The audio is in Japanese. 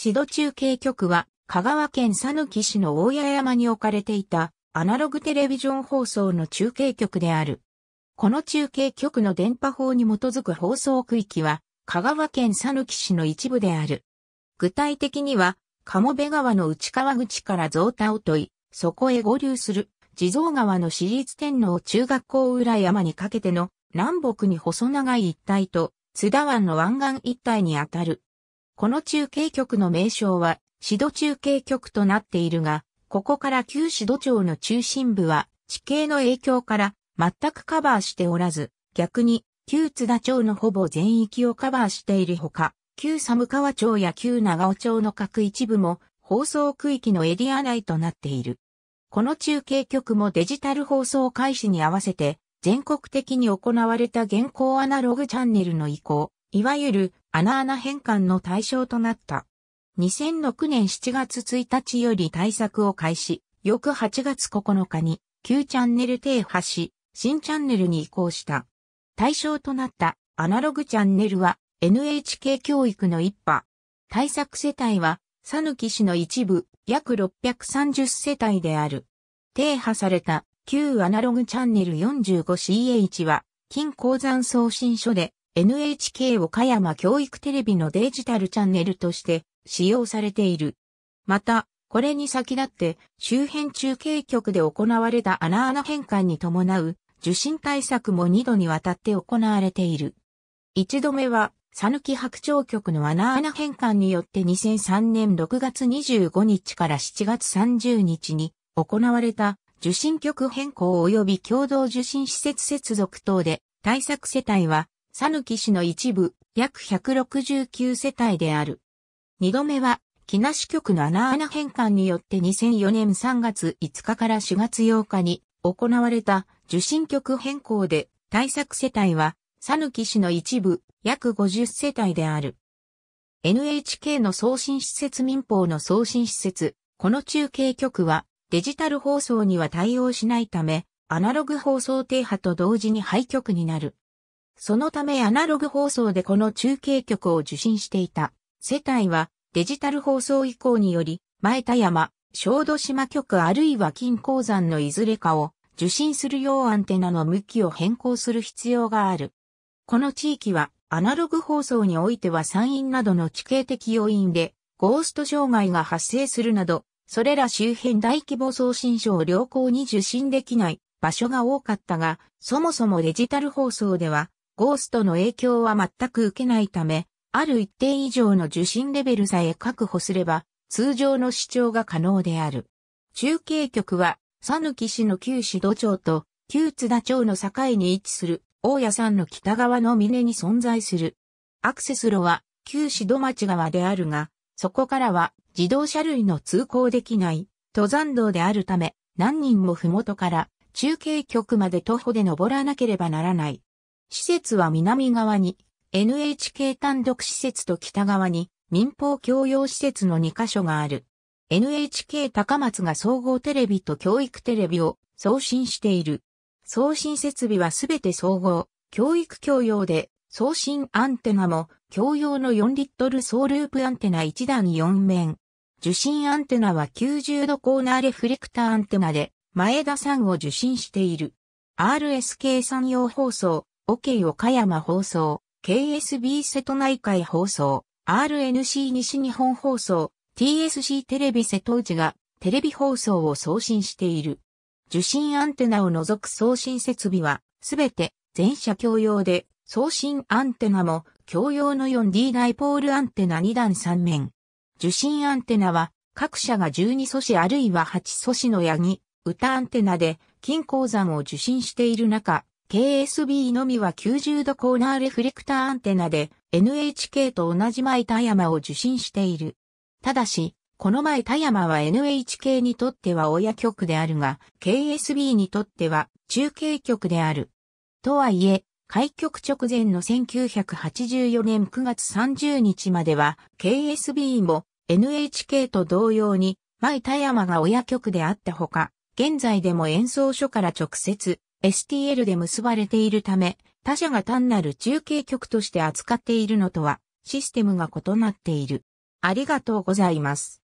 シド中継局は、香川県讃き市の大谷山に置かれていた、アナログテレビジョン放送の中継局である。この中継局の電波法に基づく放送区域は、香川県讃き市の一部である。具体的には、鴨部川の内川口から増田を問い、そこへ合流する、地蔵川の市立天皇中学校裏山にかけての南北に細長い一帯と、津田湾の湾岸一帯にあたるこの中継局の名称は、シド中継局となっているが、ここから旧シド町の中心部は、地形の影響から全くカバーしておらず、逆に、旧津田町のほぼ全域をカバーしているほか、旧寒川町や旧長尾町の各一部も放送区域のエリア内となっている。この中継局もデジタル放送開始に合わせて全国的に行われた現行アナログチャンネルの移行、いわゆる穴穴変換の対象となった。2006年7月1日より対策を開始、翌8月9日に旧チャンネル停波し、新チャンネルに移行した。対象となったアナログチャンネルは NHK 教育の一派。対策世帯は、ヌキ市の一部約630世帯である。停波された旧アナログチャンネル 45CH は、金鉱山送信所で NHK 岡山教育テレビのデジタルチャンネルとして使用されている。また、これに先立って周辺中継局で行われた穴穴変換に伴う受信対策も2度にわたって行われている。1度目は、さぬき白鳥局の穴穴変換によって2003年6月25日から7月30日に行われた受信局変更及び共同受信施設接続等で対策世帯はヌキ市の一部、約169世帯である。二度目は、木梨局の穴穴変換によって2004年3月5日から4月8日に行われた受信局変更で対策世帯は、ヌキ市の一部、約50世帯である。NHK の送信施設民放の送信施設、この中継局はデジタル放送には対応しないため、アナログ放送停波と同時に廃局になる。そのためアナログ放送でこの中継局を受信していた世帯はデジタル放送以降により、前田山、小豆島局あるいは金鉱山のいずれかを受信するようアンテナの向きを変更する必要がある。この地域はアナログ放送においては山陰などの地形的要因でゴースト障害が発生するなど、それら周辺大規模送信所を良好に受信できない場所が多かったが、そもそもデジタル放送ではゴーストの影響は全く受けないため、ある一定以上の受信レベルさえ確保すれば、通常の視聴が可能である。中継局は、佐抜市の旧市土町と旧津田町の境に位置する大屋山の北側の峰に存在する。アクセス路は旧市土町側であるが、そこからは自動車類の通行できない登山道であるため、何人も麓から中継局まで徒歩で登らなければならない。施設は南側に NHK 単独施設と北側に民放教養施設の2カ所がある。NHK 高松が総合テレビと教育テレビを送信している。送信設備はすべて総合、教育教養で、送信アンテナも、教養の4リットル総ループアンテナ1段4面。受信アンテナは90度コーナーレフレクターアンテナで、前田さんを受信している。RS k 産用放送、OK 岡山放送、KSB 瀬戸内海放送、RNC 西日本放送、TSC テレビ瀬戸内がテレビ放送を送信している。受信アンテナを除く送信設備は、すべて全社共用で、送信アンテナも共用の 4D ダイポールアンテナ2段3面。受信アンテナは各社が12素子あるいは8素子のヤギ、歌アンテナで金鉱山を受信している中、KSB のみは90度コーナーレフレクターアンテナで NHK と同じ前田山を受信している。ただし、この前田山は NHK にとっては親局であるが、KSB にとっては中継局である。とはいえ、開局直前の1984年9月30日までは、KSB も NHK と同様に、前田山が親局であったほか、現在でも演奏所から直接、STL で結ばれているため、他社が単なる中継局として扱っているのとは、システムが異なっている。ありがとうございます。